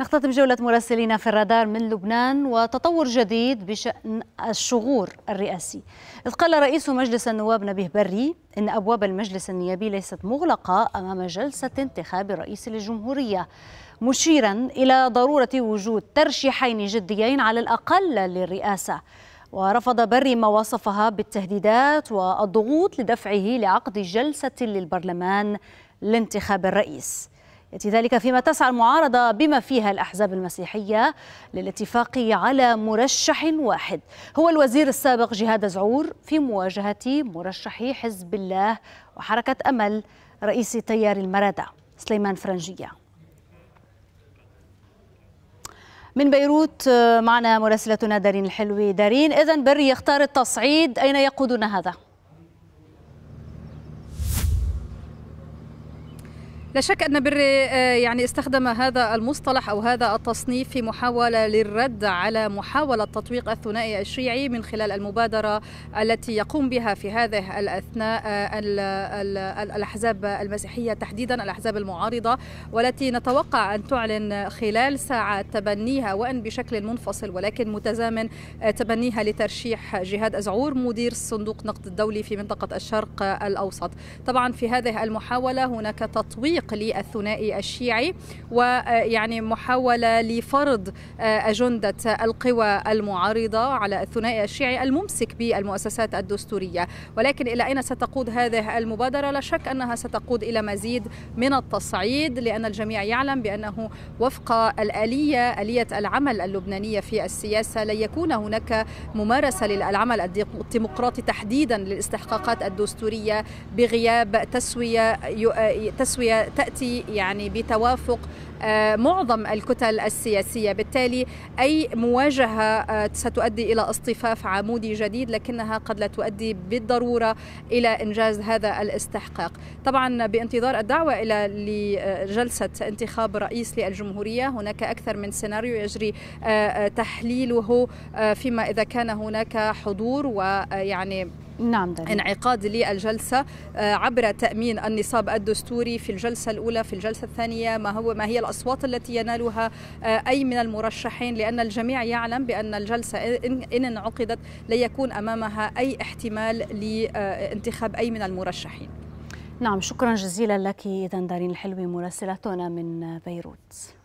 نختتم جولة مراسلينا في الرادار من لبنان وتطور جديد بشأن الشغور الرئاسي إذ قال رئيس مجلس النواب نبيه بري إن أبواب المجلس النيابي ليست مغلقة أمام جلسة انتخاب رئيس للجمهورية مشيرا إلى ضرورة وجود ترشيحين جديين على الأقل للرئاسة ورفض بري ما وصفها بالتهديدات والضغوط لدفعه لعقد جلسة للبرلمان لانتخاب الرئيس يأتي ذلك فيما تسعى المعارضة بما فيها الأحزاب المسيحية للاتفاق على مرشح واحد هو الوزير السابق جهاد زعور في مواجهة مرشحي حزب الله وحركة أمل رئيس تيار المرادة سليمان فرنجية من بيروت آه، معنا مراسلتنا دارين الحلوي دارين إذا بري يختار التصعيد أين يقودنا هذا؟ لا شك أن بري آه، يعني استخدم هذا المصطلح أو هذا التصنيف في محاولة للرد على محاولة تطويق الثنائي الشيعي من خلال المبادرة التي يقوم بها في هذه الأثناء آه، الأحزاب المسيحية تحديدا الأحزاب المعارضة والتي نتوقع أن تعلن خلال ساعة تبنيها وأن بشكل منفصل ولكن متزامن آه، تبنيها لترشيح جهاد أزعور مدير صندوق نقد الدولي في منطقة الشرق الأوسط طبعا في هذه المحاولة هناك تطويق التوثيق للثنائي الشيعي ويعني محاولة لفرض آه، أجندة القوى المعارضة على الثنائي الشيعي الممسك بالمؤسسات الدستورية ولكن إلى أين ستقود هذه المبادرة لا شك أنها ستقود إلى مزيد من التصعيد لأن الجميع يعلم بأنه وفق الآلية آلية العمل اللبنانية في السياسة لن يكون هناك ممارسة للعمل الديمقراطي تحديدا للاستحقاقات الدستورية بغياب تسوية آه، تسوية تاتي يعني بتوافق آه، معظم الكتل السياسيه بالتالي اي مواجهه آه، ستؤدي الى اصطفاف عمودي جديد لكنها قد لا تؤدي بالضروره الى انجاز هذا الاستحقاق طبعا بانتظار الدعوه الى لجلسه انتخاب رئيس للجمهوريه هناك اكثر من سيناريو يجري آه، تحليله فيما اذا كان هناك حضور ويعني نعم دليل. انعقاد للجلسة آه، عبر تأمين النصاب الدستوري في الجلسة الأولى في الجلسة الثانية ما هو ما هي الأصوات التي ينالها آه، أي من المرشحين لأن الجميع يعلم بأن الجلسة إن انعقدت لا يكون أمامها أي احتمال لانتخاب أي من المرشحين نعم شكرا جزيلا لك إذا دارين الحلوي مراسلتنا من بيروت